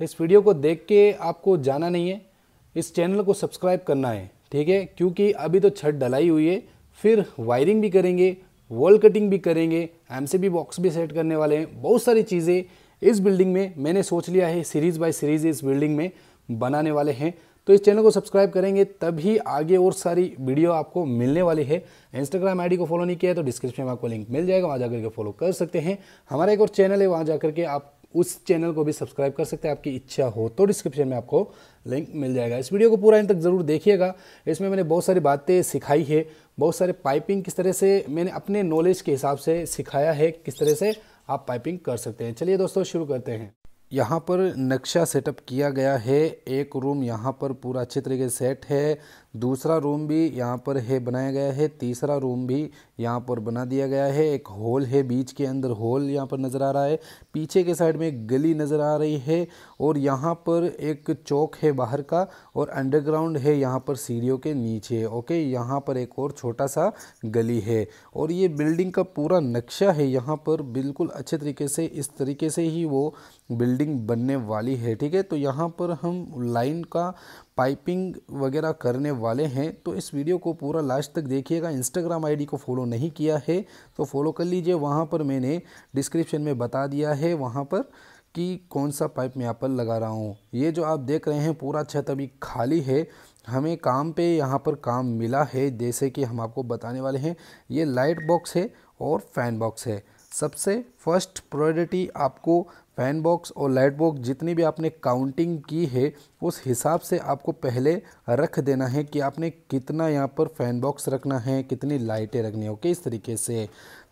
इस वीडियो को देख के आपको जाना नहीं है इस चैनल को सब्सक्राइब करना है ठीक है क्योंकि अभी तो छत डलाई हुई है फिर वायरिंग भी करेंगे वॉल कटिंग भी करेंगे एम बॉक्स भी सेट करने वाले हैं बहुत सारी चीज़ें इस बिल्डिंग में मैंने सोच लिया है सीरीज़ बाय सीरीज़ इस बिल्डिंग में बनाने वाले हैं तो इस चैनल को सब्सक्राइब करेंगे तभी आगे और सारी वीडियो आपको मिलने वाली है इंस्टाग्राम आईडी को फॉलो नहीं किया है तो डिस्क्रिप्शन में आपको लिंक मिल जाएगा वहाँ जाकर के फॉलो कर सकते हैं हमारा एक और चैनल है वहाँ जाकर के आप उस चैनल को भी सब्सक्राइब कर सकते हैं आपकी इच्छा हो तो डिस्क्रिप्शन में आपको लिंक मिल जाएगा इस वीडियो को पूरा इन तक ज़रूर देखिएगा इसमें मैंने बहुत सारी बातें सिखाई है बहुत सारे पाइपिंग किस तरह से मैंने अपने नॉलेज के हिसाब से सिखाया है किस तरह से आप पाइपिंग कर सकते हैं चलिए दोस्तों शुरू करते हैं यहाँ पर नक्शा सेटअप किया गया है एक रूम यहाँ पर पूरा अच्छे तरीके से सेट है दूसरा रूम भी यहाँ पर है बनाया गया है तीसरा रूम भी यहाँ पर बना दिया गया है एक हॉल है बीच के अंदर हॉल यहाँ पर नज़र आ रहा है पीछे के साइड में एक गली नज़र आ रही है और यहाँ पर एक चौक है बाहर का और अंडरग्राउंड है यहाँ पर सीढ़ियों के नीचे ओके यहाँ पर एक और छोटा सा गली है और ये बिल्डिंग का पूरा नक्शा है यहाँ पर बिल्कुल अच्छे तरीके से इस तरीके से ही वो बिल्डिंग बनने वाली है ठीक है तो यहाँ पर हम लाइन का पाइपिंग वगैरह करने वाले हैं तो इस वीडियो को पूरा लास्ट तक देखिएगा इंस्टाग्राम आईडी को फॉलो नहीं किया है तो फॉलो कर लीजिए वहाँ पर मैंने डिस्क्रिप्शन में बता दिया है वहाँ पर कि कौन सा पाइप मैं यहाँ पर लगा रहा हूँ ये जो आप देख रहे हैं पूरा छत अभी खाली है हमें काम पे यहाँ पर काम मिला है जैसे कि हम आपको बताने वाले हैं ये लाइट बॉक्स है और फैन बॉक्स है सबसे फर्स्ट प्रायोरिटी आपको फैन बॉक्स और लाइट बॉक्स जितनी भी आपने काउंटिंग की है उस हिसाब से आपको पहले रख देना है कि आपने कितना यहाँ पर फैन बॉक्स रखना है कितनी लाइटें रखनी है ओके इस तरीके से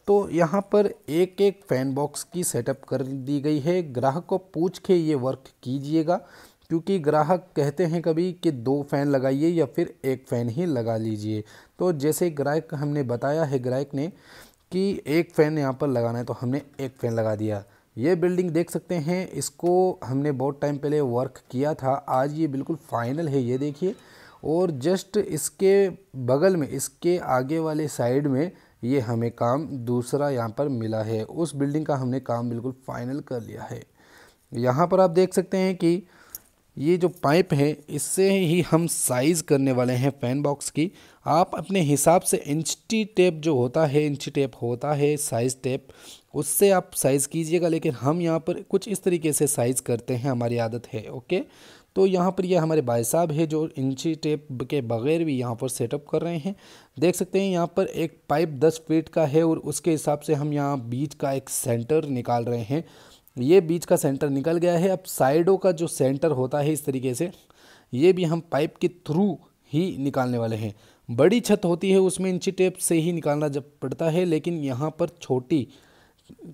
तो यहाँ पर एक एक फैन बॉक्स की सेटअप कर दी गई है ग्राहक को पूछ के ये वर्क कीजिएगा क्योंकि ग्राहक कहते हैं कभी कि दो फ़ैन लगाइए या फिर एक फ़ैन ही लगा लीजिए तो जैसे ग्राहक हमने बताया है ग्राहक ने कि एक फ़ैन यहाँ पर लगाना है तो हमने एक फ़ैन लगा दिया ये बिल्डिंग देख सकते हैं इसको हमने बहुत टाइम पहले वर्क किया था आज ये बिल्कुल फाइनल है ये देखिए और जस्ट इसके बगल में इसके आगे वाले साइड में ये हमें काम दूसरा यहाँ पर मिला है उस बिल्डिंग का हमने काम बिल्कुल फाइनल कर लिया है यहाँ पर आप देख सकते हैं कि ये जो पाइप है इससे ही हम साइज़ करने वाले हैं फ़ैन बॉक्स की आप अपने हिसाब से इंची टेप जो होता है इंची टेप होता है साइज़ टेप उससे आप साइज़ कीजिएगा लेकिन हम यहाँ पर कुछ इस तरीके से साइज़ करते हैं हमारी आदत है ओके तो यहाँ पर ये यह हमारे भाई साहब है जो इंची टेप के बगैर भी यहाँ पर सेटअप कर रहे हैं देख सकते हैं यहाँ पर एक पाइप दस फीट का है और उसके हिसाब से हम यहाँ बीच का एक सेंटर निकाल रहे हैं ये बीच का सेंटर निकल गया है अब साइडों का जो सेंटर होता है इस तरीके से ये भी हम पाइप के थ्रू ही निकालने वाले हैं बड़ी छत होती है उसमें इंची टेप से ही निकालना जब पड़ता है लेकिन यहाँ पर छोटी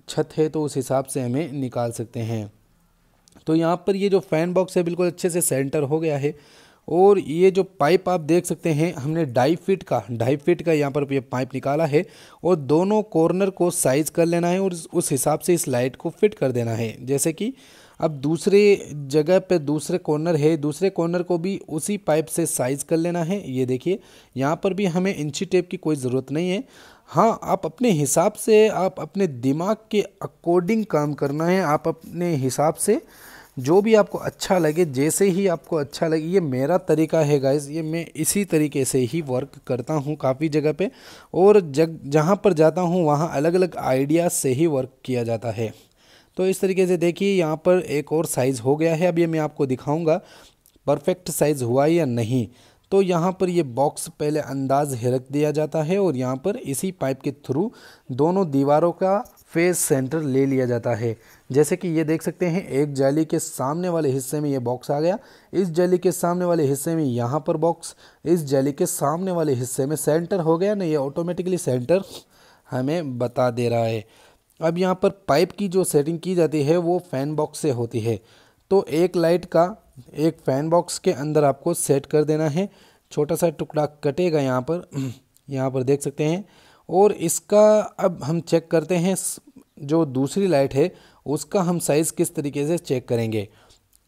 छत है तो उस हिसाब से हमें निकाल सकते हैं तो यहाँ पर ये जो फ़ैन बॉक्स है बिल्कुल अच्छे से सेंटर हो गया है और ये जो पाइप आप देख सकते हैं हमने ढाई फिट का ढाई फिट का यहाँ पर ये पाइप निकाला है और दोनों कॉर्नर को साइज कर लेना है और उस हिसाब से इस लाइट को फिट कर देना है जैसे कि अब दूसरे जगह पे दूसरे कॉर्नर है दूसरे कॉर्नर को भी उसी पाइप से साइज़ कर लेना है ये देखिए यहाँ पर भी हमें इंची टेप की कोई ज़रूरत नहीं है हाँ आप अपने हिसाब से आप अपने दिमाग के अकॉर्डिंग काम करना है आप अपने हिसाब से जो भी आपको अच्छा लगे जैसे ही आपको अच्छा लगे ये मेरा तरीका है गाइज ये मैं इसी तरीके से ही वर्क करता हूँ काफ़ी जगह पे और जग जहाँ पर जाता हूँ वहाँ अलग अलग आइडिया से ही वर्क किया जाता है तो इस तरीके से देखिए यहाँ पर एक और साइज़ हो गया है अब ये मैं आपको दिखाऊँगा परफेक्ट साइज़ हुआ या नहीं तो यहाँ पर यह बॉक्स पहले अंदाज हिरक दिया जाता है और यहाँ पर इसी पाइप के थ्रू दोनों दीवारों का फेस सेंटर ले लिया जाता है जैसे कि ये देख सकते हैं एक जाली के सामने वाले हिस्से में ये बॉक्स आ गया इस जाली के सामने वाले हिस्से में यहाँ पर बॉक्स इस जाली के सामने वाले हिस्से में सेंटर हो गया ना ये ऑटोमेटिकली सेंटर हमें बता दे रहा है अब यहाँ पर पाइप की जो सेटिंग की जाती है वो फ़ैन बॉक्स से होती है तो एक लाइट का एक फैन बॉक्स के अंदर आपको सेट कर देना है छोटा सा टुकड़ा कटेगा यहाँ पर यहाँ पर देख सकते हैं और इसका अब हम चेक करते हैं जो दूसरी लाइट है उसका हम साइज़ किस तरीके से चेक करेंगे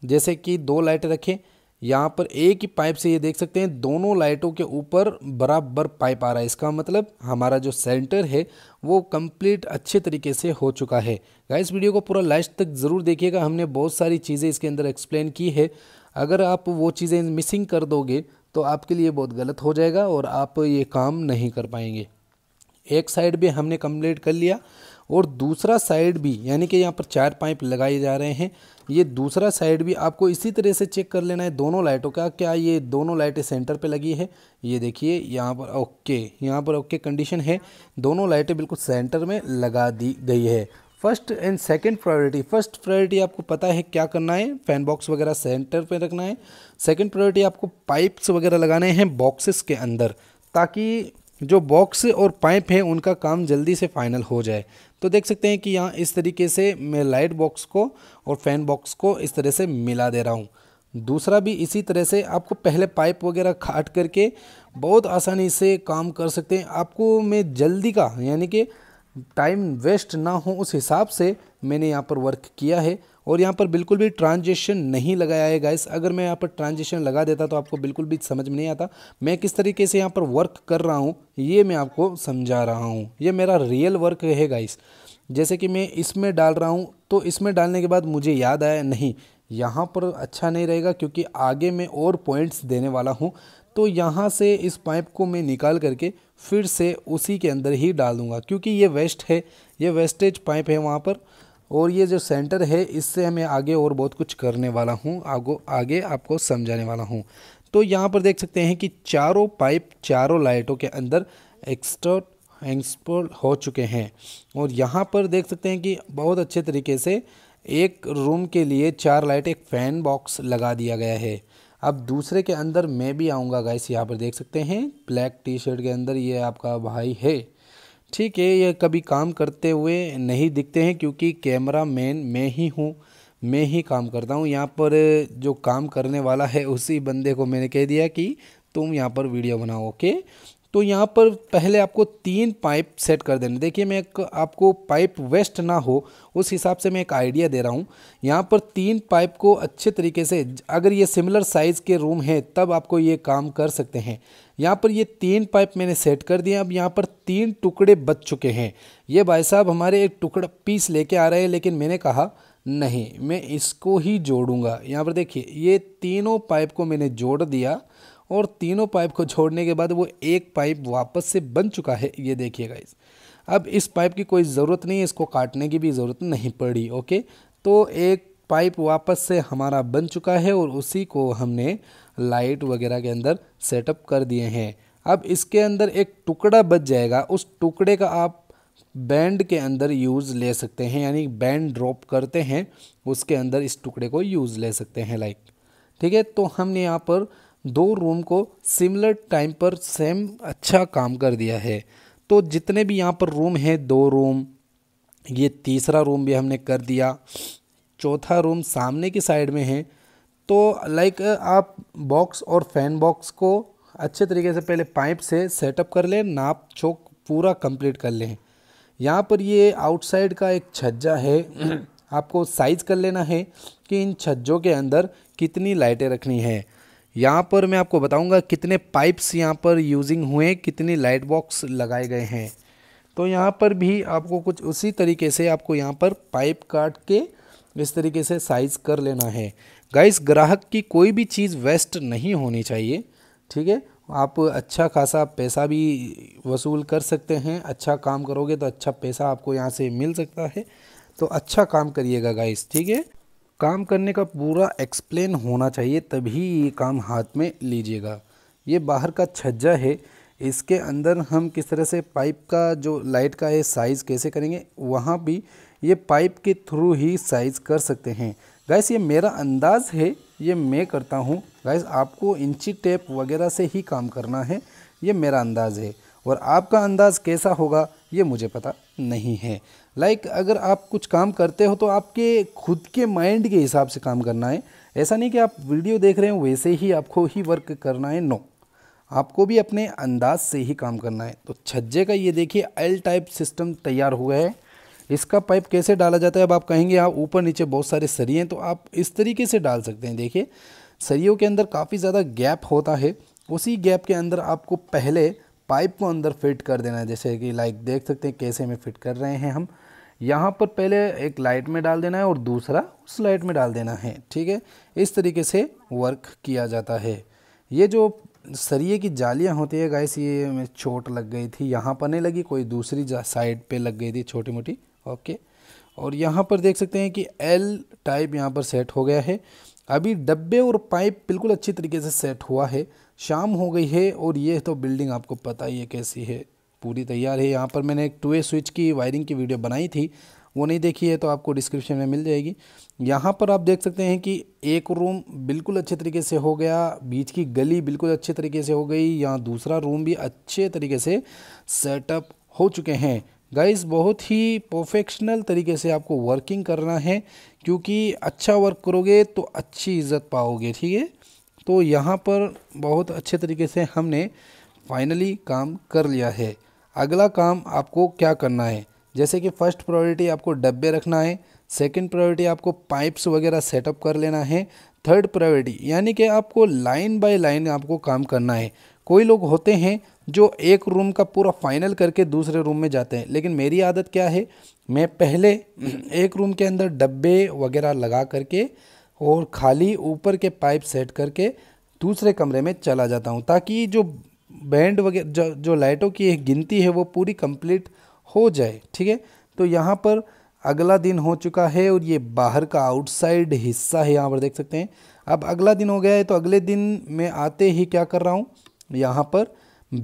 जैसे कि दो लाइट रखें यहाँ पर एक ही पाइप से ये देख सकते हैं दोनों लाइटों के ऊपर बराबर पाइप आ रहा है इसका मतलब हमारा जो सेंटर है वो कंप्लीट अच्छे तरीके से हो चुका है गाइस वीडियो को पूरा लास्ट तक ज़रूर देखिएगा हमने बहुत सारी चीज़ें इसके अंदर एक्सप्लेन की है अगर आप वो चीज़ें मिसिंग कर दोगे तो आपके लिए बहुत गलत हो जाएगा और आप ये काम नहीं कर पाएंगे एक साइड भी हमने कम्प्लीट कर लिया और दूसरा साइड भी यानी कि यहाँ पर चार पाइप लगाए जा रहे हैं ये दूसरा साइड भी आपको इसी तरह से चेक कर लेना है दोनों लाइटों का क्या ये दोनों लाइटें सेंटर पे लगी है ये देखिए यहाँ पर ओके यहाँ पर ओके कंडीशन है दोनों लाइटें बिल्कुल सेंटर में लगा दी गई है first and second priority first priority आपको पता है क्या करना है फैन बॉक्स वगैरह सेंटर पर रखना है सेकेंड प्रायोरिटी आपको पाइप्स वगैरह लगाने हैं बॉक्सेस के अंदर ताकि जो बॉक्स और पाइप है उनका काम जल्दी से फाइनल हो जाए तो देख सकते हैं कि यहाँ इस तरीके से मैं लाइट बॉक्स को और फैन बॉक्स को इस तरह से मिला दे रहा हूँ दूसरा भी इसी तरह से आपको पहले पाइप वगैरह काट करके बहुत आसानी से काम कर सकते हैं आपको मैं जल्दी का यानी कि टाइम वेस्ट ना हो उस हिसाब से मैंने यहाँ पर वर्क किया है और यहाँ पर बिल्कुल भी ट्रांजेक्शन नहीं लगाया है गाइस अगर मैं यहाँ पर ट्रांजेक्शन लगा देता तो आपको बिल्कुल भी समझ में नहीं आता मैं किस तरीके से यहाँ पर वर्क कर रहा हूँ ये मैं आपको समझा रहा हूँ ये मेरा रियल वर्क है गाइस जैसे कि मैं इसमें डाल रहा हूँ तो इसमें डालने के बाद मुझे याद आया नहीं यहाँ पर अच्छा नहीं रहेगा क्योंकि आगे मैं और पॉइंट्स देने वाला हूँ तो यहाँ से इस पाइप को मैं निकाल करके फिर से उसी के अंदर ही डाल दूँगा क्योंकि ये वेस्ट है ये वेस्टेज पाइप है वहाँ पर और ये जो सेंटर है इससे मैं आगे और बहुत कुछ करने वाला हूँ आगो आगे आपको समझाने वाला हूँ तो यहाँ पर देख सकते हैं कि चारों पाइप चारों लाइटों के अंदर एक्स्ट्रा एक्सपोर्ट हो चुके हैं और यहाँ पर देख सकते हैं कि बहुत अच्छे तरीके से एक रूम के लिए चार लाइट एक फ़ैन बॉक्स लगा दिया गया है अब दूसरे के अंदर मैं भी आऊँगा गाइस यहाँ पर देख सकते हैं ब्लैक टी शर्ट के अंदर ये आपका भाई है ठीक है ये कभी काम करते हुए नहीं दिखते हैं क्योंकि कैमरा मैन मैं ही हूँ मैं ही काम करता हूँ यहाँ पर जो काम करने वाला है उसी बंदे को मैंने कह दिया कि तुम यहाँ पर वीडियो बनाओ ओके तो यहाँ पर पहले आपको तीन पाइप सेट कर देने देखिए मैं एक आपको पाइप वेस्ट ना हो उस हिसाब से मैं एक आइडिया दे रहा हूँ यहाँ पर तीन पाइप को अच्छे तरीके से अगर ये सिमिलर साइज़ के रूम हैं तब आपको ये काम कर सकते हैं यहाँ पर ये तीन पाइप मैंने सेट कर दिए अब यहाँ पर तीन टुकड़े बच चुके हैं ये भाई साहब हमारे एक टुकड़ा पीस लेके आ रहे हैं लेकिन मैंने कहा नहीं मैं इसको ही जोड़ूंगा यहाँ पर देखिए ये तीनों पाइप को मैंने जोड़ दिया और तीनों पाइप को छोड़ने के बाद वो एक पाइप वापस से बन चुका है ये देखिएगा इस अब इस पाइप की कोई ज़रूरत नहीं है इसको काटने की भी ज़रूरत नहीं पड़ी ओके तो एक पाइप वापस से हमारा बन चुका है और उसी को हमने लाइट वगैरह के अंदर सेटअप कर दिए हैं अब इसके अंदर एक टुकड़ा बच जाएगा उस टुकड़े का आप बैंड के अंदर यूज़ ले सकते हैं यानी बैंड ड्रॉप करते हैं उसके अंदर इस टुकड़े को यूज़ ले सकते हैं लाइक ठीक है तो हमने यहाँ पर दो रूम को सिमिलर टाइम पर सेम अच्छा काम कर दिया है तो जितने भी यहाँ पर रूम हैं दो रूम ये तीसरा रूम भी हमने कर दिया चौथा रूम सामने की साइड में है तो लाइक आप बॉक्स और फैन बॉक्स को अच्छे तरीके से पहले पाइप से सेटअप कर लें नाप चौक पूरा कंप्लीट कर लें यहाँ पर ये आउटसाइड का एक छज्जा है आपको साइज कर लेना है कि इन छज्जों के अंदर कितनी लाइटें रखनी है यहाँ पर मैं आपको बताऊँगा कितने पाइप्स यहाँ पर यूजिंग हुए कितनी लाइट बॉक्स लगाए गए हैं तो यहाँ पर भी आपको कुछ उसी तरीके से आपको यहाँ पर पाइप काट के इस तरीके से साइज़ कर लेना है गाइस ग्राहक की कोई भी चीज़ वेस्ट नहीं होनी चाहिए ठीक है आप अच्छा खासा पैसा भी वसूल कर सकते हैं अच्छा काम करोगे तो अच्छा पैसा आपको यहाँ से मिल सकता है तो अच्छा काम करिएगा गाइस ठीक है काम करने का पूरा एक्सप्लेन होना चाहिए तभी ये काम हाथ में लीजिएगा ये बाहर का छज्जा है इसके अंदर हम किस तरह से पाइप का जो लाइट का है साइज़ कैसे करेंगे वहाँ भी ये पाइप के थ्रू ही साइज़ कर सकते हैं गैस ये मेरा अंदाज़ है ये मैं करता हूँ गैस आपको इंची टेप वगैरह से ही काम करना है ये मेरा अंदाज़ है और आपका अंदाज़ कैसा होगा ये मुझे पता नहीं है लाइक like, अगर आप कुछ काम करते हो तो आपके खुद के माइंड के हिसाब से काम करना है ऐसा नहीं कि आप वीडियो देख रहे हो वैसे ही आपको ही वर्क करना है नो आपको भी अपने अंदाज से ही काम करना है तो छज्जे का ये देखिए एल टाइप सिस्टम तैयार हुआ है इसका पाइप कैसे डाला जाता है अब आप कहेंगे यहाँ ऊपर नीचे बहुत सारे सरिये तो आप इस तरीके से डाल सकते हैं देखिए सरियों के अंदर काफ़ी ज़्यादा गैप होता है उसी गैप के अंदर आपको पहले पाइप को अंदर फिट कर देना है जैसे कि लाइक देख सकते हैं कैसे में फिट कर रहे हैं हम यहाँ पर पहले एक लाइट में डाल देना है और दूसरा उस लाइट में डाल देना है ठीक है इस तरीके से वर्क किया जाता है ये जो सरिये की जालियाँ होती है गाइस ये में चोट लग गई थी यहाँ पर नहीं लगी कोई दूसरी साइड पे लग गई थी छोटी मोटी ओके और यहाँ पर देख सकते हैं कि एल टाइप यहाँ पर सेट हो गया है अभी डब्बे और पाइप बिल्कुल अच्छी तरीके से सेट हुआ है शाम हो गई है और ये तो बिल्डिंग आपको पता ही है कैसी है पूरी तैयार है यहाँ पर मैंने एक टू स्विच की वायरिंग की वीडियो बनाई थी वो नहीं देखी है तो आपको डिस्क्रिप्शन में मिल जाएगी यहाँ पर आप देख सकते हैं कि एक रूम बिल्कुल अच्छे तरीके से हो गया बीच की गली बिल्कुल अच्छे तरीके से हो गई यहाँ दूसरा रूम भी अच्छे तरीके से सेटअप हो चुके हैं गाइस बहुत ही प्रोफेशनल तरीके से आपको वर्किंग करना है क्योंकि अच्छा वर्क करोगे तो अच्छी इज्जत पाओगे ठीक है तो यहाँ पर बहुत अच्छे तरीके से हमने फाइनली काम कर लिया है अगला काम आपको क्या करना है जैसे कि फर्स्ट प्रायोरिटी आपको डब्बे रखना है सेकंड प्रायोरिटी आपको पाइप्स वगैरह सेटअप कर लेना है थर्ड प्रायोरिटी यानी कि आपको लाइन बाय लाइन आपको काम करना है कोई लोग होते हैं जो एक रूम का पूरा फाइनल करके दूसरे रूम में जाते हैं लेकिन मेरी आदत क्या है मैं पहले एक रूम के अंदर डब्बे वगैरह लगा करके और खाली ऊपर के पाइप सेट करके दूसरे कमरे में चला जाता हूँ ताकि जो बैंड वगैरह जो, जो लाइटों की एक गिनती है वो पूरी कंप्लीट हो जाए ठीक है तो यहाँ पर अगला दिन हो चुका है और ये बाहर का आउटसाइड हिस्सा है यहाँ पर देख सकते हैं अब अगला दिन हो गया है तो अगले दिन मैं आते ही क्या कर रहा हूँ यहाँ पर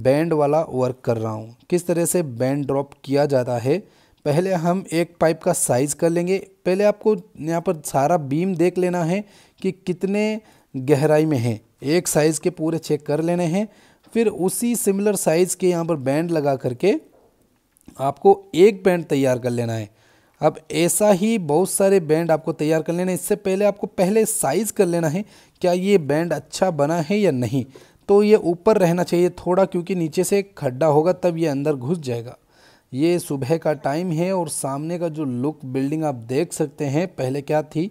बैंड वाला वर्क कर रहा हूँ किस तरह से बैंड ड्रॉप किया जाता है पहले हम एक पाइप का साइज़ कर लेंगे पहले आपको यहाँ पर सारा बीम देख लेना है कि कितने गहराई में है एक साइज़ के पूरे चेक कर लेने हैं फिर उसी सिमिलर साइज़ के यहाँ पर बैंड लगा करके आपको एक बैंड तैयार कर लेना है अब ऐसा ही बहुत सारे बैंड आपको तैयार कर लेना है इससे पहले आपको पहले साइज़ कर लेना है क्या ये बैंड अच्छा बना है या नहीं तो ये ऊपर रहना चाहिए थोड़ा क्योंकि नीचे से खड्डा होगा तब ये अंदर घुस जाएगा ये सुबह का टाइम है और सामने का जो लुक बिल्डिंग आप देख सकते हैं पहले क्या थी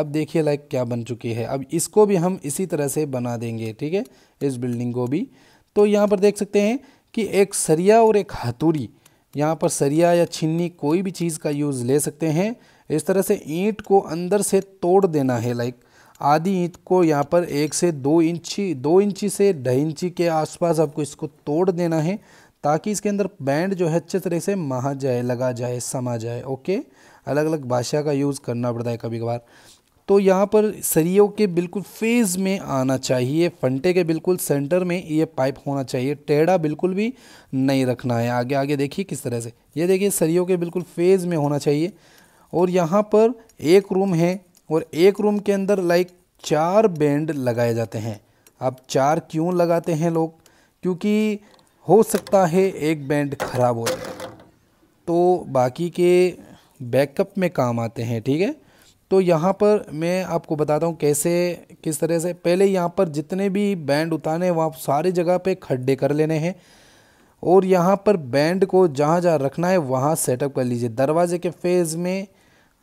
अब देखिए लाइक क्या बन चुकी है अब इसको भी हम इसी तरह से बना देंगे ठीक है इस बिल्डिंग को भी तो यहाँ पर देख सकते हैं कि एक सरिया और एक हथूरी यहाँ पर सरिया या छिन्नी कोई भी चीज़ का यूज़ ले सकते हैं इस तरह से ईंट को अंदर से तोड़ देना है लाइक आधी ईंट को यहाँ पर एक से दो इंची दो इंची से ढाई इंची के आसपास आपको इसको तोड़ देना है ताकि इसके अंदर बैंड जो है अच्छे तरह से महा जाए लगा जाए समा जाए ओके अलग अलग भाषा का यूज़ करना पड़ता है कभी कभार तो यहाँ पर सरियों के बिल्कुल फेज़ में आना चाहिए फंटे के बिल्कुल सेंटर में ये पाइप होना चाहिए टेढ़ा बिल्कुल भी नहीं रखना है आगे आगे देखिए किस तरह से ये देखिए सरियों के बिल्कुल फेज़ में होना चाहिए और यहाँ पर एक रूम है और एक रूम के अंदर लाइक चार बैंड लगाए जाते हैं अब चार क्यों लगाते हैं लोग क्योंकि हो सकता है एक बैंड ख़राब हो जाए तो बाकी के बैकअप में काम आते हैं ठीक है तो यहाँ पर मैं आपको बताता हूँ कैसे किस तरह से पहले यहाँ पर जितने भी बैंड उतारने वहाँ सारी जगह पे खड्डे कर लेने हैं और यहाँ पर बैंड को जहाँ जहाँ रखना है वहाँ सेटअप कर लीजिए दरवाजे के फेज़ में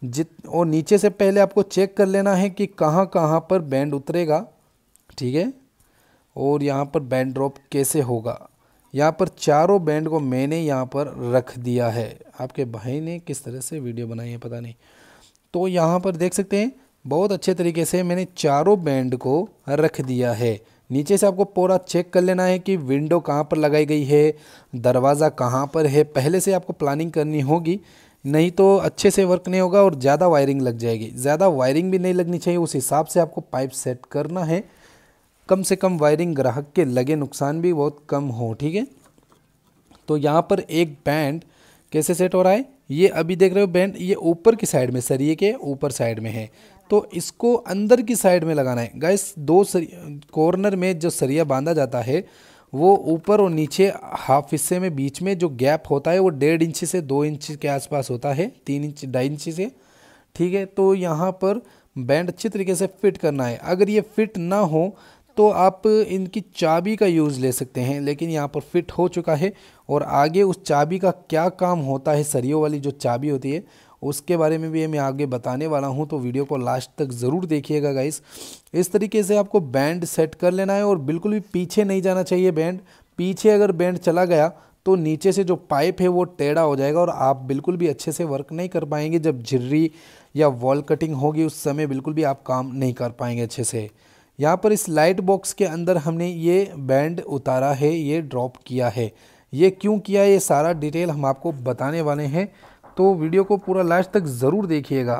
जित और नीचे से पहले आपको चेक कर लेना है कि कहाँ कहाँ पर बैंड उतरेगा ठीक है और यहाँ पर बैंड ड्रॉप कैसे होगा यहाँ पर चारों बैंड को मैंने यहाँ पर रख दिया है आपके भाई ने किस तरह से वीडियो बनाई है पता नहीं तो यहाँ पर देख सकते हैं बहुत अच्छे तरीके से मैंने चारों बैंड को रख दिया है नीचे से आपको पूरा चेक कर लेना है कि विंडो कहाँ पर लगाई गई है दरवाज़ा कहाँ पर है पहले से आपको प्लानिंग करनी होगी नहीं तो अच्छे से वर्क नहीं होगा और ज़्यादा वायरिंग लग जाएगी ज़्यादा वायरिंग भी नहीं लगनी चाहिए उस हिसाब से आपको पाइप सेट करना है कम से कम वायरिंग ग्राहक के लगे नुकसान भी बहुत कम हो ठीक है तो यहाँ पर एक बैंड कैसे सेट हो रहा है ये अभी देख रहे हो बैंड ये ऊपर की साइड में सरिये के ऊपर साइड में है तो इसको अंदर की साइड में लगाना है गैस दो सरिया कॉर्नर में जो सरिया बांधा जाता है वो ऊपर और नीचे हाफ हिस्से में बीच में जो गैप होता है वो डेढ़ इंच से दो इंच के आसपास होता है तीन इंच ढाई इंच से ठीक है तो यहाँ पर बैंड अच्छी तरीके से फिट करना है अगर ये फिट ना हो तो आप इनकी चाबी का यूज़ ले सकते हैं लेकिन यहाँ पर फिट हो चुका है और आगे उस चाबी का क्या काम होता है सरियों वाली जो चाबी होती है उसके बारे में भी मैं आगे बताने वाला हूँ तो वीडियो को लास्ट तक ज़रूर देखिएगा गाइस इस तरीके से आपको बैंड सेट कर लेना है और बिल्कुल भी पीछे नहीं जाना चाहिए बैंड पीछे अगर बैंड चला गया तो नीचे से जो पाइप है वो टेढ़ा हो जाएगा और आप बिल्कुल भी अच्छे से वर्क नहीं कर पाएंगे जब झिर्री या वॉल कटिंग होगी उस समय बिल्कुल भी आप काम नहीं कर पाएंगे अच्छे से यहाँ पर इस लाइट बॉक्स के अंदर हमने ये बैंड उतारा है ये ड्रॉप किया है ये क्यों किया ये सारा डिटेल हम आपको बताने वाले हैं तो वीडियो को पूरा लास्ट तक ज़रूर देखिएगा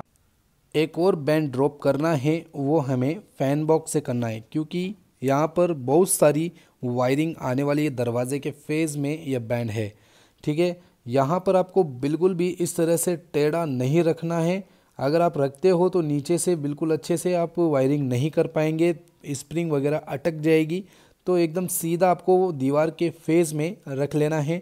एक और बैंड ड्रॉप करना है वो हमें फ़ैन बॉक्स से करना है क्योंकि यहाँ पर बहुत सारी वायरिंग आने वाली है दरवाजे के फेज़ में यह बैंड है ठीक है यहाँ पर आपको बिल्कुल भी इस तरह से टेढ़ा नहीं रखना है अगर आप रखते हो तो नीचे से बिल्कुल अच्छे से आप वायरिंग नहीं कर पाएंगे स्प्रिंग वगैरह अटक जाएगी तो एकदम सीधा आपको दीवार के फेज़ में रख लेना है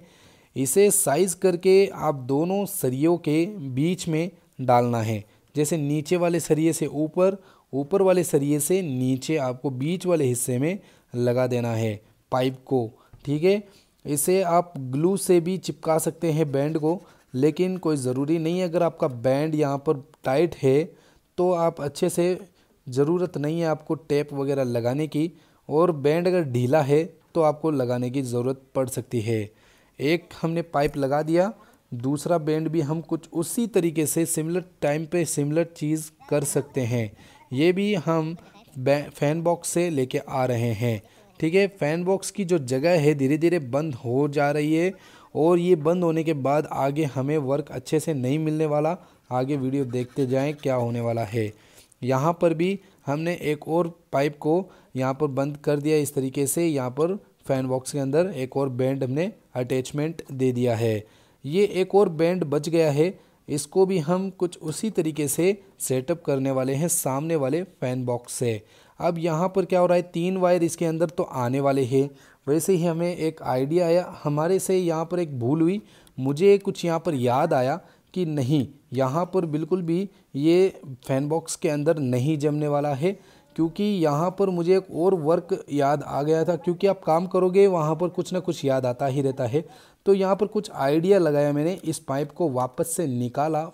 इसे साइज करके आप दोनों सरियों के बीच में डालना है जैसे नीचे वाले सरिये से ऊपर ऊपर वाले सरिये से नीचे आपको बीच वाले हिस्से में लगा देना है पाइप को ठीक है इसे आप ग्लू से भी चिपका सकते हैं बैंड को लेकिन कोई ज़रूरी नहीं है अगर आपका बैंड यहाँ पर टाइट है तो आप अच्छे से ज़रूरत नहीं है आपको टेप वगैरह लगाने की और बैंड अगर ढीला है तो आपको लगाने की ज़रूरत पड़ सकती है एक हमने पाइप लगा दिया दूसरा बैंड भी हम कुछ उसी तरीके से सिमिलर टाइम पे सिमिलर चीज़ कर सकते हैं ये भी हम फ़ैन बॉक्स से लेके आ रहे हैं ठीक है फ़ैन बॉक्स की जो जगह है धीरे धीरे बंद हो जा रही है और ये बंद होने के बाद आगे हमें वर्क अच्छे से नहीं मिलने वाला आगे वीडियो देखते जाएँ क्या होने वाला है यहाँ पर भी हमने एक और पाइप को यहाँ पर बंद कर दिया इस तरीके से यहाँ पर फ़ैन बॉक्स के अंदर एक और बैंड हमने अटैचमेंट दे दिया है ये एक और बैंड बच गया है इसको भी हम कुछ उसी तरीके से सेटअप करने वाले हैं सामने वाले फ़ैन बॉक्स से अब यहाँ पर क्या हो रहा है तीन वायर इसके अंदर तो आने वाले हैं वैसे ही हमें एक आइडिया आया हमारे से यहाँ पर एक भूल हुई मुझे कुछ यहाँ पर याद आया कि नहीं यहाँ पर बिल्कुल भी ये फ़ैन बॉक्स के अंदर नहीं जमने वाला है क्योंकि यहाँ पर मुझे एक और वर्क याद आ गया था क्योंकि आप काम करोगे वहाँ पर कुछ ना कुछ याद आता ही रहता है तो यहाँ पर कुछ आइडिया लगाया मैंने इस पाइप को वापस से निकाला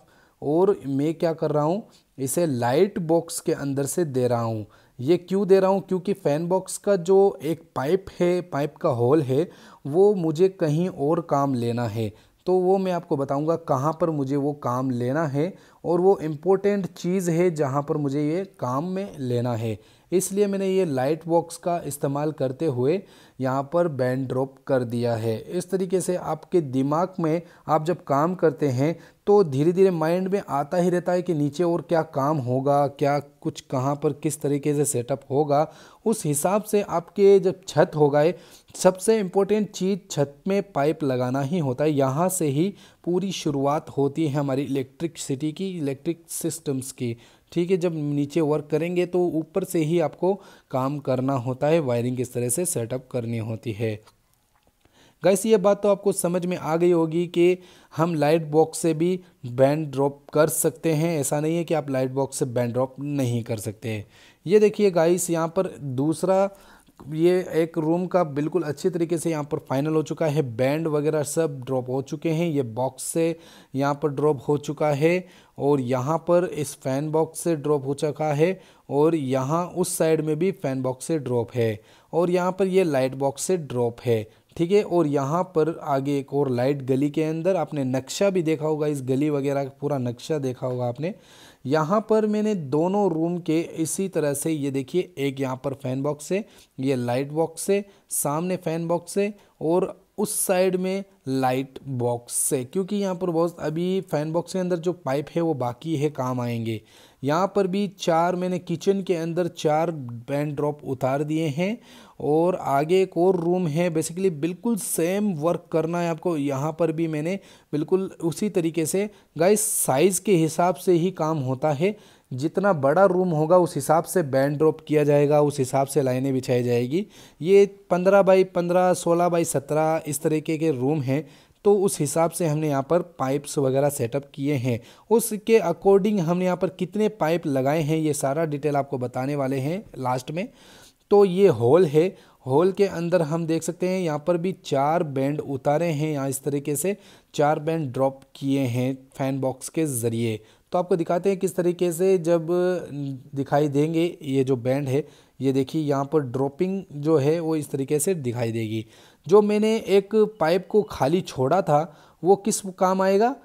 और मैं क्या कर रहा हूँ इसे लाइट बॉक्स के अंदर से दे रहा हूँ ये क्यों दे रहा हूँ क्योंकि फ़ैन बॉक्स का जो एक पाइप है पाइप का होल है वो मुझे कहीं और काम लेना है तो वो मैं आपको बताऊंगा कहाँ पर मुझे वो काम लेना है और वो इम्पोर्टेंट चीज़ है जहाँ पर मुझे ये काम में लेना है इसलिए मैंने ये लाइट बॉक्स का इस्तेमाल करते हुए यहाँ पर बैंड ड्रॉप कर दिया है इस तरीके से आपके दिमाग में आप जब काम करते हैं तो धीरे धीरे माइंड में आता ही रहता है कि नीचे और क्या काम होगा क्या कुछ कहाँ पर किस तरीके से सेटअप होगा उस हिसाब से आपके जब छत होगा सबसे इम्पोर्टेंट चीज़ छत में पाइप लगाना ही होता है यहाँ से ही पूरी शुरुआत होती है हमारी इलेक्ट्रिकसिटी की इलेक्ट्रिक सिस्टम्स की ठीक है जब नीचे वर्क करेंगे तो ऊपर से ही आपको काम करना होता है वायरिंग किस तरह से सेटअप करनी होती है गैस ये बात तो आपको समझ में आ गई होगी कि हम लाइट बॉक्स से भी बैंड ड्रॉप कर सकते हैं ऐसा नहीं है कि आप लाइट बॉक्स से बैंड ड्रॉप नहीं कर सकते हैं ये देखिए गाइस यहाँ पर दूसरा ये एक रूम का बिल्कुल अच्छे तरीके से यहाँ पर फाइनल हो चुका है बैंड वगैरह सब ड्रॉप हो चुके हैं ये बॉक्स से यहाँ पर ड्रॉप हो चुका है और यहाँ पर इस फैन बॉक्स से ड्रॉप हो चुका है और यहाँ उस साइड में भी फैन बॉक्स से ड्रॉप है और यहाँ पर ये लाइट बॉक्स से ड्रॉप है ठीक है और यहाँ पर आगे एक और लाइट गली के अंदर आपने नक्शा भी देखा होगा इस गली वगैरह का पूरा नक्शा देखा होगा आपने यहाँ पर मैंने दोनों रूम के इसी तरह से ये देखिए एक यहाँ पर फ़ैन बॉक्स है ये लाइट बॉक्स है सामने फ़ैन बॉक्स है और उस साइड में लाइट बॉक्स है क्योंकि यहाँ पर बहुत अभी फ़ैन बॉक्स के अंदर जो पाइप है वो बाकी है काम आएंगे यहाँ पर भी चार मैंने किचन के अंदर चार बैंड ड्रॉप उतार दिए हैं और आगे एक और रूम है बेसिकली बिल्कुल सेम वर्क करना है आपको यहाँ पर भी मैंने बिल्कुल उसी तरीके से गाइस साइज़ के हिसाब से ही काम होता है जितना बड़ा रूम होगा उस हिसाब से बैंड ड्रॉप किया जाएगा उस हिसाब से लाइनें बिछाई जाएगी ये पंद्रह बाई पंद्रह सोलह बाई सत्रह इस तरीके के रूम हैं तो उस हिसाब से हमने यहाँ पर पाइप्स वगैरह सेटअप किए हैं उसके अकॉर्डिंग हमने यहाँ पर कितने पाइप लगाए हैं ये सारा डिटेल आपको बताने वाले हैं लास्ट में तो ये होल है होल के अंदर हम देख सकते हैं यहाँ पर भी चार बैंड उतारे हैं यहाँ इस तरीके से चार बैंड ड्रॉप किए हैं फैन बॉक्स के ज़रिए तो आपको दिखाते हैं किस तरीके से जब दिखाई देंगे ये जो बैंड है ये देखिए यहाँ पर ड्रॉपिंग जो है वो इस तरीके से दिखाई देगी जो मैंने एक पाइप को खाली छोड़ा था वो किस काम आएगा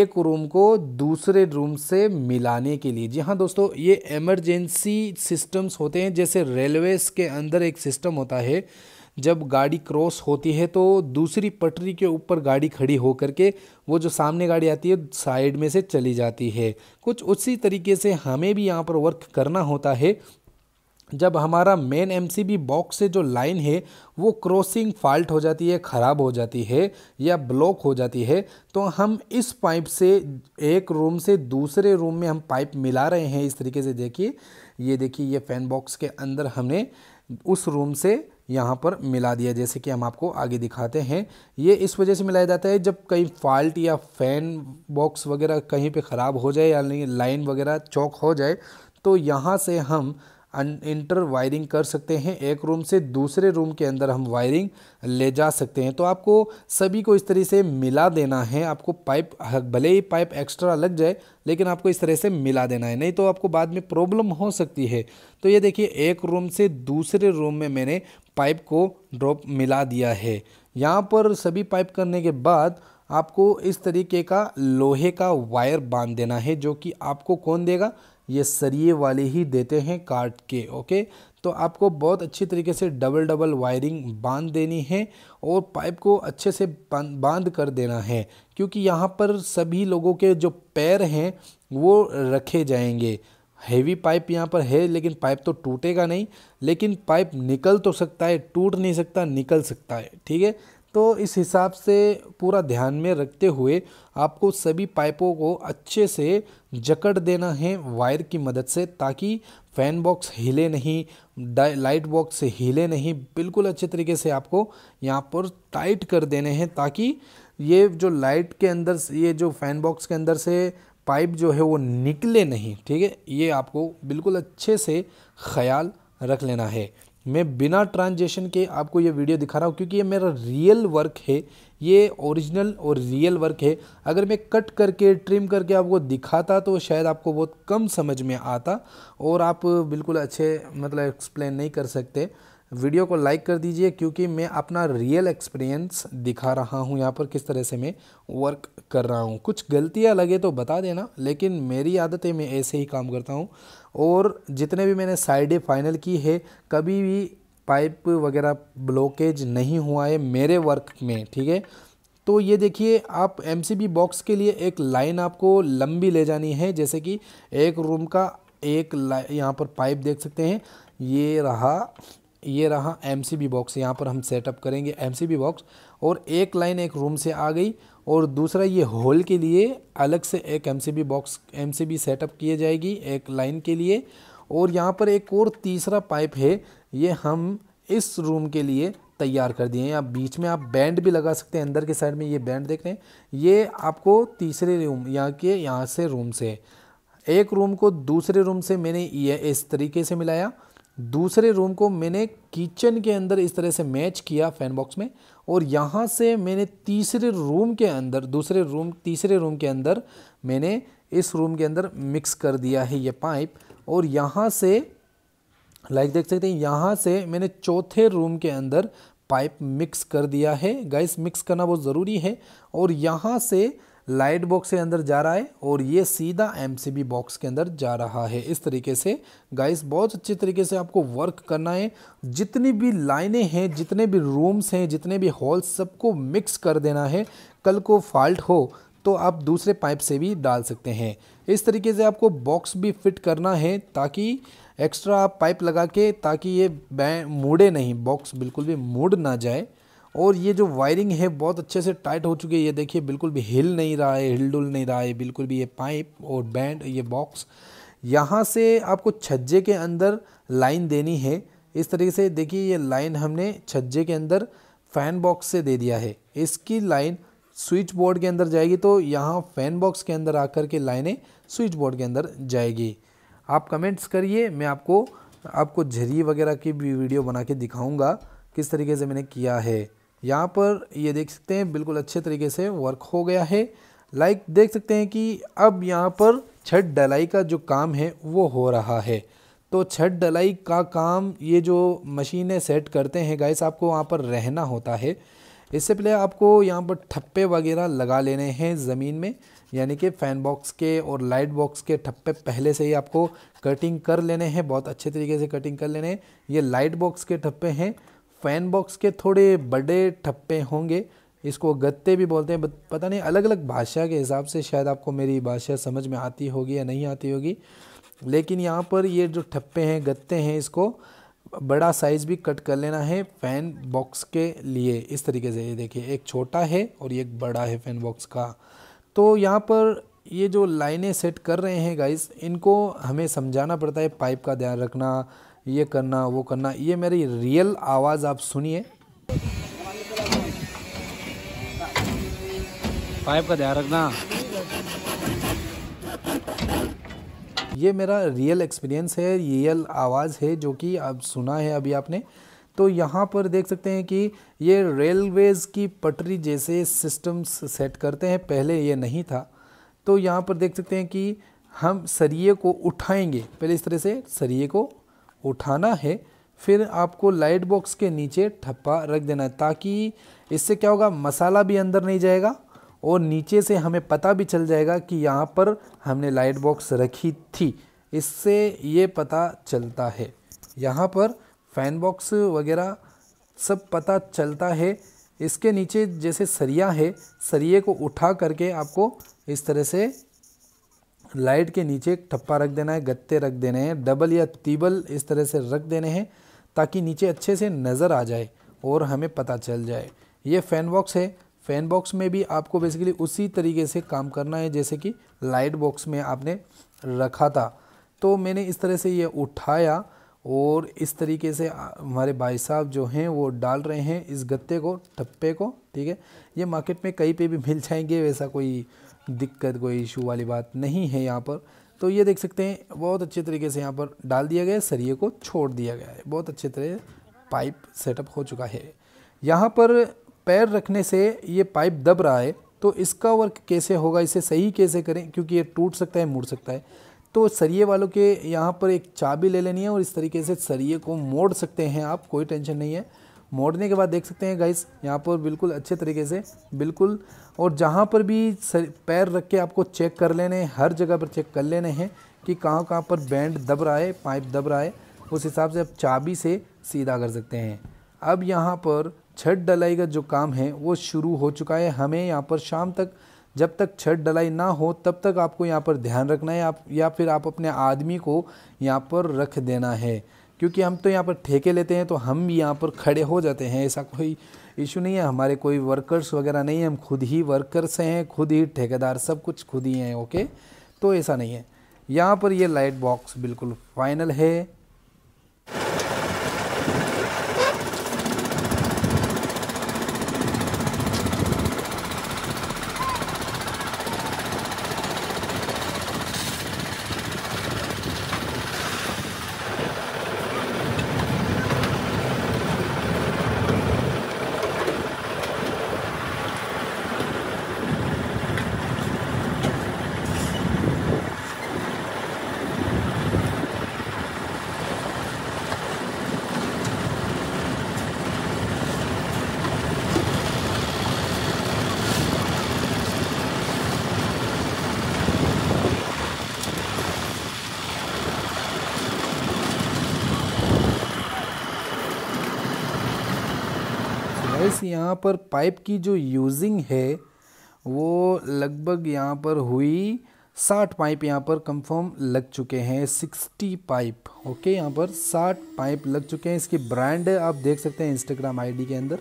एक रूम को दूसरे रूम से मिलाने के लिए जी हाँ दोस्तों ये एमरजेंसी सिस्टम्स होते हैं जैसे रेलवेज़ के अंदर एक सिस्टम होता है जब गाड़ी क्रॉस होती है तो दूसरी पटरी के ऊपर गाड़ी खड़ी होकर के वो जो सामने गाड़ी आती है साइड में से चली जाती है कुछ उसी तरीके से हमें भी यहाँ पर वर्क करना होता है जब हमारा मेन एमसीबी बॉक्स से जो लाइन है वो क्रॉसिंग फॉल्ट हो जाती है ख़राब हो जाती है या ब्लॉक हो जाती है तो हम इस पाइप से एक रूम से दूसरे रूम में हम पाइप मिला रहे हैं इस तरीके से देखिए ये देखिए ये फ़ैन बॉक्स के अंदर हमने उस रूम से यहाँ पर मिला दिया जैसे कि हम आपको आगे दिखाते हैं ये इस वजह से मिलाया जाता है जब कहीं फॉल्ट या फ़ैन बॉक्स वगैरह कहीं पे ख़राब हो जाए या लाइन वगैरह चौक हो जाए तो यहाँ से हम इंटर वायरिंग कर सकते हैं एक रूम से दूसरे रूम के अंदर हम वायरिंग ले जा सकते हैं तो आपको सभी को इस तरह से मिला देना है आपको पाइप भले ही पाइप एक्स्ट्रा लग जाए लेकिन आपको इस तरह से मिला देना है नहीं तो आपको बाद में प्रॉब्लम हो सकती है तो ये देखिए एक रूम से दूसरे रूम में मैंने पाइप को ड्रॉप मिला दिया है यहाँ पर सभी पाइप करने के बाद आपको इस तरीके का लोहे का वायर बांध देना है जो कि आपको कौन देगा ये सरिए वाले ही देते हैं काट के ओके तो आपको बहुत अच्छी तरीके से डबल डबल वायरिंग बांध देनी है और पाइप को अच्छे से बांध कर देना है क्योंकि यहाँ पर सभी लोगों के जो पैर हैं वो रखे जाएंगे हैवी पाइप यहाँ पर है लेकिन पाइप तो टूटेगा नहीं लेकिन पाइप निकल तो सकता है टूट नहीं सकता निकल सकता है ठीक है तो इस हिसाब से पूरा ध्यान में रखते हुए आपको सभी पाइपों को अच्छे से जकड़ देना है वायर की मदद से ताकि फ़ैन बॉक्स हिले नहीं लाइट बॉक्स से हिले नहीं बिल्कुल अच्छे तरीके से आपको यहाँ पर टाइट कर देने हैं ताकि ये जो लाइट के अंदर ये जो फ़ैन बॉक्स के अंदर से पाइप जो है वो निकले नहीं ठीक है ये आपको बिल्कुल अच्छे से ख्याल रख लेना है मैं बिना ट्रांजेशन के आपको ये वीडियो दिखा रहा हूँ क्योंकि ये मेरा रियल वर्क है ये ओरिजिनल और रियल वर्क है अगर मैं कट करके ट्रिम करके आपको दिखाता तो शायद आपको बहुत कम समझ में आता और आप बिल्कुल अच्छे मतलब एक्सप्लेन नहीं कर सकते वीडियो को लाइक कर दीजिए क्योंकि मैं अपना रियल एक्सपीरियंस दिखा रहा हूँ यहाँ पर किस तरह से मैं वर्क कर रहा हूँ कुछ गलतियाँ लगे तो बता देना लेकिन मेरी आदत है मैं ऐसे ही काम करता हूँ और जितने भी मैंने साइडें फाइनल की है कभी भी पाइप वगैरह ब्लॉकेज नहीं हुआ है मेरे वर्क में ठीक है तो ये देखिए आप एम बॉक्स के लिए एक लाइन आपको लंबी ले जानी है जैसे कि एक रूम का एक यहाँ पर पाइप देख सकते हैं ये रहा ये रहा एम बॉक्स यहाँ पर हम सेटअप करेंगे एम बॉक्स और एक लाइन एक रूम से आ गई और दूसरा ये होल के लिए अलग से एक बी बॉक्स बी सेटअप किए जाएगी एक लाइन के लिए और यहाँ पर एक और तीसरा पाइप है ये हम इस रूम के लिए तैयार कर दिए हैं आप बीच में आप बैंड भी लगा सकते हैं अंदर के साइड में ये बैंड देख रहे हैं ये आपको तीसरे रूम यहाँ के यहाँ से रूम से एक रूम को दूसरे रूम से मैंने ये इस तरीके से मिलाया दूसरे रूम को मैंने किचन के अंदर इस तरह से मैच किया फैन बॉक्स में और यहाँ से मैंने तीसरे रूम के अंदर दूसरे रूम तीसरे रूम के अंदर मैंने इस रूम के अंदर मिक्स कर दिया है ये पाइप और यहाँ से लाइक देख सकते हैं यहाँ से मैंने चौथे रूम के अंदर पाइप मिक्स कर दिया है गैस मिक्स करना बहुत ज़रूरी है और यहाँ से लाइट बॉक्स के अंदर जा रहा है और ये सीधा एमसीबी बॉक्स के अंदर जा रहा है इस तरीके से गाइस बहुत अच्छे तरीके से आपको वर्क करना है जितनी भी लाइनें हैं जितने भी रूम्स हैं जितने भी हॉल्स सबको मिक्स कर देना है कल को फॉल्ट हो तो आप दूसरे पाइप से भी डाल सकते हैं इस तरीके से आपको बॉक्स भी फिट करना है ताकि एक्स्ट्रा आप पाइप लगा के ताकि ये मुड़े नहीं बॉक्स बिल्कुल भी मुड़ ना जाए और ये जो वायरिंग है बहुत अच्छे से टाइट हो चुकी है ये देखिए बिल्कुल भी हिल नहीं रहा है हिल डुल नहीं रहा है बिल्कुल भी ये पाइप और बैंड ये बॉक्स यहाँ से आपको छज्जे के अंदर लाइन देनी है इस तरीके से देखिए ये लाइन हमने छज्जे के अंदर फ़ैन बॉक्स से दे दिया है इसकी लाइन स्विच बोर्ड के अंदर जाएगी तो यहाँ फ़ैन बॉक्स के अंदर आकर के लाइनें स्विच बोर्ड के अंदर जाएगी आप कमेंट्स करिए मैं आपको आपको झरी वगैरह की भी वीडियो बना के दिखाऊँगा किस तरीके से मैंने किया है यहाँ पर ये देख सकते हैं बिल्कुल अच्छे तरीके से वर्क हो गया है लाइक देख सकते हैं कि अब यहाँ पर छत डलाई का जो काम है वो हो रहा है तो छत डलाई का काम ये जो मशीनें सेट करते हैं गाइस आपको वहाँ पर रहना होता है इससे पहले आपको यहाँ पर ठप्पे वगैरह लगा लेने हैं ज़मीन में यानी कि फ़ैन बॉक्स के और लाइट बॉक्स के ठप्पे पहले से ही आपको कटिंग कर लेने हैं बहुत अच्छे तरीके से कटिंग कर लेने हैं ये लाइट बॉक्स के ठप्पे हैं फ़ैन बॉक्स के थोड़े बड़े ठप्पे होंगे इसको गत्ते भी बोलते हैं पता नहीं अलग अलग भाषा के हिसाब से शायद आपको मेरी भाषा समझ में आती होगी या नहीं आती होगी लेकिन यहाँ पर ये जो ठप्पे हैं गत्ते हैं इसको बड़ा साइज़ भी कट कर लेना है फ़ैन बॉक्स के लिए इस तरीके से ये देखिए एक छोटा है और एक बड़ा है फ़ैन बॉक्स का तो यहाँ पर ये जो लाइनें सेट कर रहे हैं गाइस इनको हमें समझाना पड़ता है पाइप का ध्यान रखना ये करना वो करना ये मेरी रियल आवाज़ आप सुनिए पाइप का ध्यान रखना ये मेरा रियल एक्सपीरियंस है रियल आवाज़ है जो कि आप सुना है अभी आपने तो यहाँ पर देख सकते हैं कि ये रेलवेज़ की पटरी जैसे सिस्टम्स सेट करते हैं पहले ये नहीं था तो यहाँ पर देख सकते हैं कि हम सरिये को उठाएंगे पहले इस तरह से सरिये को उठाना है फिर आपको लाइट बॉक्स के नीचे ठप्पा रख देना है ताकि इससे क्या होगा मसाला भी अंदर नहीं जाएगा और नीचे से हमें पता भी चल जाएगा कि यहाँ पर हमने लाइट बॉक्स रखी थी इससे ये पता चलता है यहाँ पर फैन बॉक्स वगैरह सब पता चलता है इसके नीचे जैसे सरिया है सरिए को उठा करके आपको इस तरह से लाइट के नीचे ठप्पा रख देना है गत्ते रख देने हैं डबल या तीबल इस तरह से रख देने हैं ताकि नीचे अच्छे से नज़र आ जाए और हमें पता चल जाए ये फ़ैन बॉक्स है फ़ैन बॉक्स में भी आपको बेसिकली उसी तरीके से काम करना है जैसे कि लाइट बॉक्स में आपने रखा था तो मैंने इस तरह से ये उठाया और इस तरीके से हमारे भाई साहब जो हैं वो डाल रहे हैं इस गत्ते को ठप्पे को ठीक है ये मार्केट में कहीं पे भी मिल जाएंगे वैसा कोई दिक्कत कोई इशू वाली बात नहीं है यहाँ पर तो ये देख सकते हैं बहुत अच्छे तरीके से यहाँ पर डाल दिया गया है सरिये को छोड़ दिया गया है बहुत अच्छे तरह पाइप सेटअप हो चुका है यहाँ पर पैर रखने से ये पाइप दब रहा है तो इसका वर्क कैसे होगा इसे सही कैसे करें क्योंकि ये टूट सकता है मुड़ सकता है तो सरिये वालों के यहाँ पर एक चाबी ले लेनी है और इस तरीके से सरिये को मोड़ सकते हैं आप कोई टेंशन नहीं है मोड़ने के बाद देख सकते हैं गाइस यहाँ पर बिल्कुल अच्छे तरीके से बिल्कुल और जहाँ पर भी पैर रख के आपको चेक कर लेने हर जगह पर चेक कर लेने हैं कि कहाँ कहाँ पर बैंड दब रहा है पाइप दब रहा है उस हिसाब से आप चाबी से सीधा कर सकते हैं अब यहाँ पर छत डलाई का जो काम है वो शुरू हो चुका है हमें यहाँ पर शाम तक जब तक छत डलाई ना हो तब तक आपको यहाँ पर ध्यान रखना है आप या फिर आप अपने आदमी को यहाँ पर रख देना है क्योंकि हम तो यहाँ पर ठेके लेते हैं तो हम भी यहाँ पर खड़े हो जाते हैं ऐसा कोई इशू नहीं है हमारे कोई वर्कर्स वगैरह नहीं है हम खुद ही वर्कर्स हैं खुद ही ठेकेदार सब कुछ खुद ही हैं ओके तो ऐसा नहीं है यहाँ पर ये लाइट बॉक्स बिल्कुल फाइनल है यहाँ पर पाइप की जो यूजिंग है वो लगभग यहाँ पर हुई साठ पाइप यहाँ पर कंफर्म लग चुके हैं सिक्सटी पाइप ओके यहाँ पर साठ पाइप लग चुके हैं इसकी ब्रांड आप देख सकते हैं इंस्टाग्राम आईडी के अंदर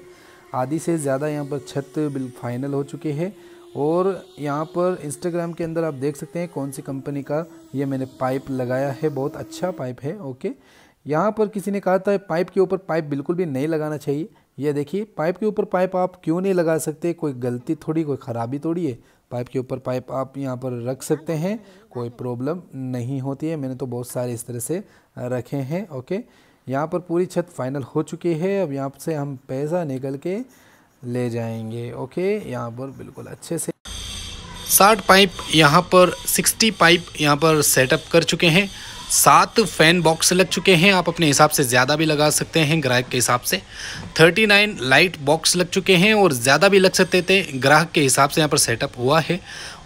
आधी से ज़्यादा यहाँ पर छत बिल फाइनल हो चुके हैं और यहाँ पर इंस्टाग्राम के अंदर आप देख सकते हैं कौन सी कंपनी का ये मैंने पाइप लगाया है बहुत अच्छा पाइप है ओके यहाँ पर किसी ने कहा था पाइप के ऊपर पाइप बिल्कुल भी नहीं लगाना चाहिए यह देखिए पाइप के ऊपर पाइप आप क्यों नहीं लगा सकते कोई गलती थोड़ी कोई ख़राबी थोड़ी है पाइप के ऊपर पाइप आप यहाँ पर रख सकते हैं कोई प्रॉब्लम नहीं होती है मैंने तो बहुत सारे इस तरह से रखे हैं ओके यहाँ पर पूरी छत फाइनल हो चुकी है अब यहाँ से हम पैसा निकल के ले जाएंगे ओके यहाँ पर बिल्कुल अच्छे से साठ पाइप यहाँ पर सिक्सटी पाइप यहाँ पर सेटअप कर चुके हैं सात फ़ैन बॉक्स लग चुके हैं आप अपने हिसाब से ज़्यादा भी लगा सकते हैं ग्राहक के हिसाब से 39 लाइट बॉक्स लग चुके हैं और ज़्यादा भी लग सकते थे ग्राहक के हिसाब से यहाँ पर सेटअप हुआ है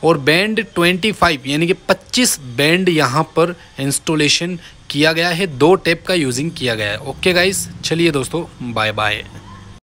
और बैंड 25 यानी कि 25 बैंड यहाँ पर इंस्टॉलेशन किया गया है दो टेप का यूजिंग किया गया है ओके गाइस चलिए दोस्तों बाय बाय